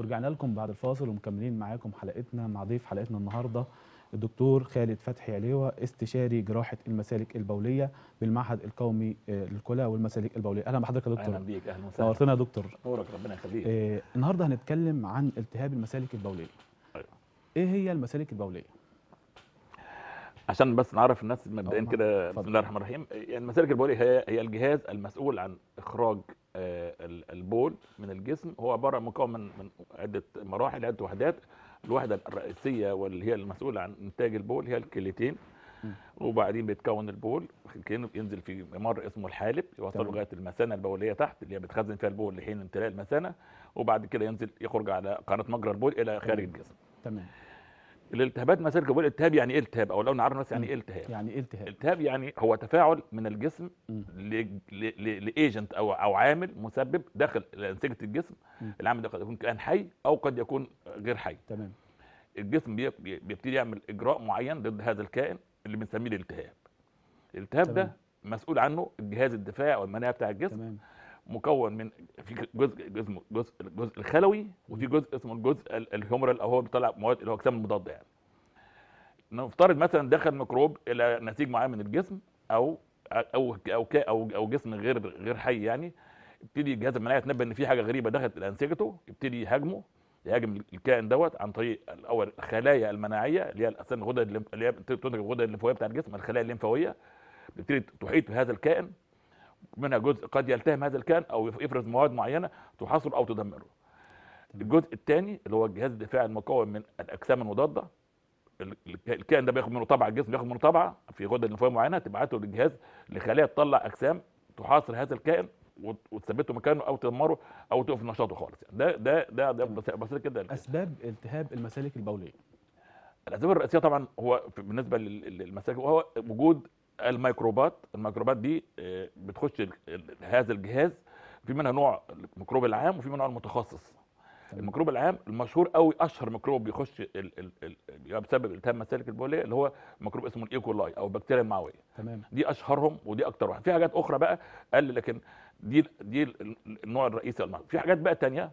ورجعنا لكم بعد الفاصل ومكملين معاكم حلقتنا مع ضيف حلقتنا النهارده الدكتور خالد فتحي عليوه استشاري جراحه المسالك البوليه بالمعهد القومي آه، للكلى والمسالك البوليه اهلا بحضرتك يا دكتور اهلا بيك اهلا وسهلا نورتنا يا دكتور نورك ربنا يخليك آه النهارده هنتكلم عن التهاب المسالك البوليه ايوه ايه هي المسالك البوليه عشان بس نعرف الناس مبدئيا كده بسم الله الرحمن الرحيم يعني المسالك البوليه هي هي الجهاز المسؤول عن اخراج آه، البول من الجسم هو عباره مكون من من عده مراحل عده وحدات الوحده الرئيسيه واللي هي المسؤوله عن انتاج البول هي الكليتين وبعدين بيتكون البول ينزل في ممر اسمه الحالب يوصل لغايه المثانه البوليه تحت اللي هي بتخزن فيها البول لحين امتلاء المثانه وبعد كده ينزل يخرج على قناه مجرى البول الى خارج الجسم تمام الالتهابات مثلا بيقول التهاب يعني ايه التهاب او لو نعرف الناس يعني ايه التهاب يعني ايه التهاب التهاب يعني هو تفاعل من الجسم لايجنت او او عامل مسبب داخل انسجه الجسم م. العامل ده قد يكون كائن حي او قد يكون غير حي تمام الجسم بيبتدي يعمل اجراء معين ضد هذا الكائن اللي بنسميه الالتهاب الالتهاب ده مسؤول عنه الجهاز الدفاعي او المناعه بتاع الجسم تمام. مكون من في جزء جزء جزء الجزء الخلوي وفي جزء اسمه الجزء الهيومرال او هو بيطلع مواد اللي هو اجسام المضاده يعني نفترض مثلا دخل ميكروب الى نسيج معين من الجسم او او او او, أو جسم غير غير حي يعني يبتدي الجهاز المناعي يتنبأ ان في حاجه غريبه دخلت الى انسجته يبتدي يهاجمه يهاجم الكائن دوت عن طريق الاول الخلايا المناعيه اللي هي اساسا الغدد اللي هي بتنتج الغدد الليمفاويه بتاع الجسم الخلايا الليمفاويه بتبتدي تحيط بهذا الكائن منها جزء قد يلتهم هذا الكائن او يفرز مواد معينه تحاصره او تدمره الجزء الثاني اللي هو الجهاز الدفاعي المكون من الاجسام المضاده الكائن ده بياخد منه طبعه الجسم بياخد منه طبعه في غده لنفويه معينه تبعته للجهاز لخليه تطلع اجسام تحاصر هذا الكائن وتثبته مكانه او تدمره او توقف نشاطه خالص يعني ده ده ده, ده بسيط كده اسباب التهاب المسالك البوليه الاسباب الرئيسيه طبعا هو بالنسبه للمسالك وهو وجود الميكروبات الميكروبات دي آه، بتخش هذا الجهاز في منها نوع الميكروب العام وفي منها نوع المتخصص الميكروب العام المشهور قوي اشهر ميكروب بيخش بسبب التهاب مسالك البوليه اللي هو ميكروب اسمه الايكولاي او البكتيريا المعويه تمام دي اشهرهم ودي اكتر واحد في حاجات اخرى بقى قال لكن دي دي النوع الرئيسي المعروف في حاجات بقى ثانيه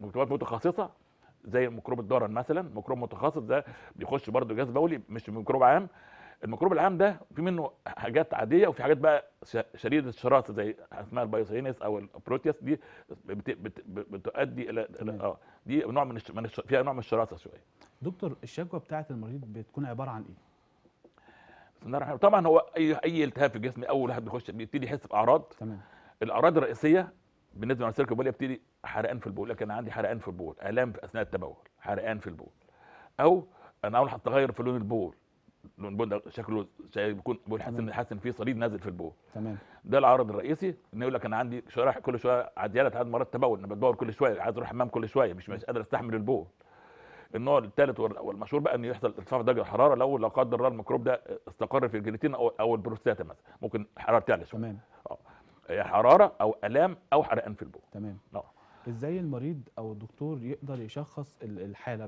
ميكروبات متخصصه زي ميكروب الدرن مثلا ميكروب متخصص ده بيخش برضه جهاز بولي مش ميكروب عام الميكروب العام ده في منه حاجات عاديه وفي حاجات بقى شديده الشراسه زي اسمها البايوسينس او البروتياس دي بتؤدي الى اه دي نوع من فيها نوع من الشراسه شويه. دكتور الشكوى بتاعه المريض بتكون عباره عن ايه؟ بسم الله الرحمن طبعا هو اي اي التهاب في الجسم اول واحد بيخش بيبتدي يحس باعراض تمام الاعراض الرئيسيه بالنسبه للسيرك البوليه بيبتدي حرقان في البول لكن عندي حرقان في البول الام في اثناء التبول حرقان في البول او انا اول تغير في لون البول البول ده شكله بيكون بيقول حاسس ان حاسس ان في صليب نازل في البول تمام ده العرض الرئيسي انه يقول لك انا عندي شرايح كل شويه عديالة عدد مرات تبول انا بتبول كل شويه عايز اروح الحمام كل شويه مش, مش قادر استحمل البول النوع الثالث والمشهور بقى ان يحصل ارتفاع درجه الحراره لو لا قدر الله الميكروب ده استقر في الجليتين او او البروستاتا مثلا ممكن حراره تعلى شويه تمام اه حراره او الام او حرقان في البول تمام اه ازاي المريض او الدكتور يقدر يشخص الحاله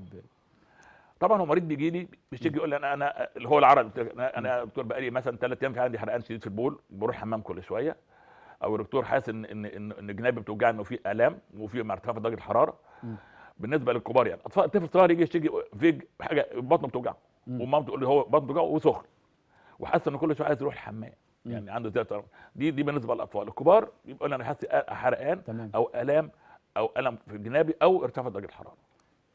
طبعا هو مريض بيجي لي بيشتكي يقول لي انا انا اللي هو العربي انا دكتور بقالي مثلا ثلاث ايام في عندي حرقان شديد في البول بروح حمام كل شويه او الدكتور حاسس ان ان ان, إن جنابي بتوجعني وفي الام وفي ارتفاع في درجه الحراره بالنسبه للكبار يعني اطفال طفل صغير يجي يشتكي في حاجه بطنه بتوجعه ومامته تقول لي هو بطنه بتوجعه وسخن وحاسس انه كل شويه عايز يروح الحمام يعني عنده زياده دي دي بالنسبه للاطفال الكبار يبقى انا حاسس حرقان او الام او الم في جنابي او ارتفاع درجه الحراره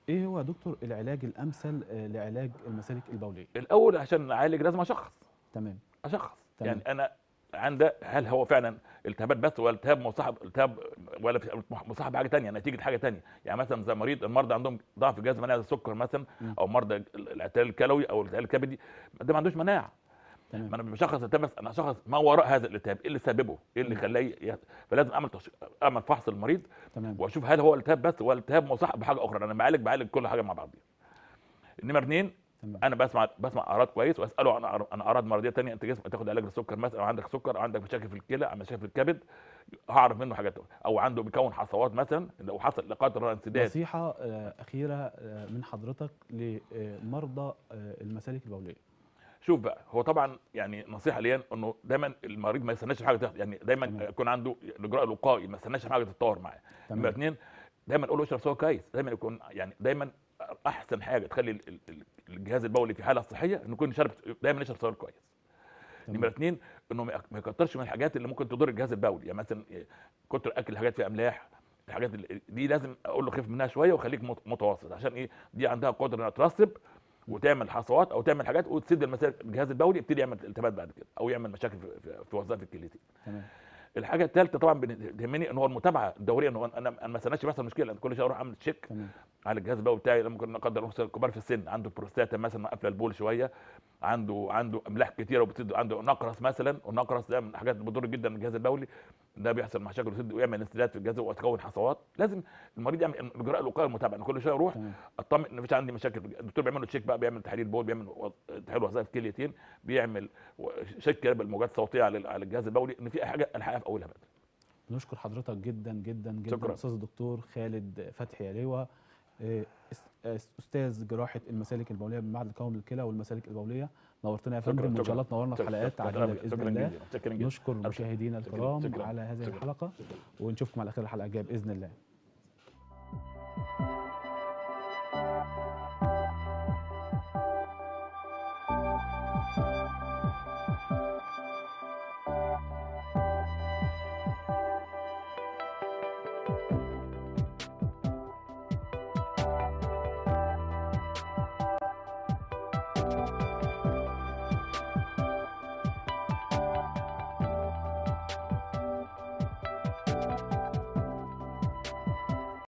ايه هو يا دكتور العلاج الامثل آه، لعلاج المسالك البوليه الاول عشان اعالج لازم اشخص تمام اشخص تمام. يعني انا عند هل هو فعلا التهابات بس ولا التهاب مصاحب التهاب ولا مصاحب حاجه ثانيه نتيجه حاجه ثانيه يعني مثلا زي مريض المرضى عندهم ضعف جهاز مناعه السكر مثلا او مرضى الاعتلال الكلوي او الاعتلال الكبدي ده ما عندوش مناعه تمام ما انا مش شخص التبس انا شخص ما وراء هذا الالتهاب ايه اللي سببه ايه اللي خلاه ي... فلازم اعمل تش... اعمل فحص المريض تمام واشوف هل هو التهاب بس ولا التهاب مصاحب بحاجه اخرى انا بعالج بعالج كل حاجه مع بعضيها نمر اثنين انا بسمع بسمع اعراض كويس واساله عن عن اعراض مرضيه ثانيه انت جسمك تاخد علاج للسكر مثلا او عندك سكر او عندك مشاكل في الكلى او مشاكل في الكبد هعرف منه حاجات او عنده بيكون حصوات مثلا لو حصل لا قدر الله انسداد نصيحه آه، اخيره آه، من حضرتك لمرضى آه، المسالك البوليه شوف بقى هو طبعا يعني نصيحه ليا انه دايما المريض ما يستناش حاجه تحصل يعني دايما يكون عنده الاجراء الوقائي ما يستناش حاجه تتطور معاه نمره اثنين دايما اقول له اشرب سوا كويس دايما يكون يعني دايما احسن حاجه تخلي الجهاز البولي في حاله صحيه انه يكون شرب دايما يشرب سوا كويس نمره اثنين انه ما يكترش من الحاجات اللي ممكن تضر الجهاز البولي يعني مثلا كتر اكل حاجات فيها املاح الحاجات دي لازم اقول له خف منها شويه وخليك متواصل عشان ايه دي عندها قدره انها ترسب وتعمل حصوات او تعمل حاجات وتسد المسائل الجهاز البولي يبتدي يعمل التهابات بعد كده او يعمل مشاكل في وظائف الكليتين تمام الحاجه الثالثه طبعا بتهمني ان هو المتابعه الدوريه ان هو انا ما استناش بيحصل مشكله كل شويه اروح اعمل تشيك على الجهاز البولي بتاعي ممكن لا قدر الله الكبار في السن عنده بروستاتا مثلا قافله البول شويه عنده عنده املاح كتيره وبتدي عنده نقرس مثلا والنقرس ده من الحاجات اللي بتضر جدا للجهاز البولي ده بيحصل مشاكل وسد ويعمل انسداد في الجهاز وتكون حصوات لازم المريض يعمل اجراء الوقايه المتابعه انا كل شويه اروح اطمن ان مفيش عندي مشاكل الدكتور بيعمل له تشيك بقى بيعمل تحليل بول بيعمل تحليل وظائف كليتين بيعمل شيك بالموجات الصوتيه على الجهاز البولي ان في حاجه الحقيقه في اولها بدري نشكر حضرتك جدا جدا جدا استاذ الدكتور خالد فتحي يا إيه، آه، استاذ جراحه المسالك البوليه بمعهد معهد القومي للكلى والمسالك البوليه نورتنا يا فندم وان شاء الله تنورنا في حلقات عديده باذن الله نشكر مشاهدينا الكرام على هذه الحلقه ونشوفكم على خير الحلقه الجايه باذن الله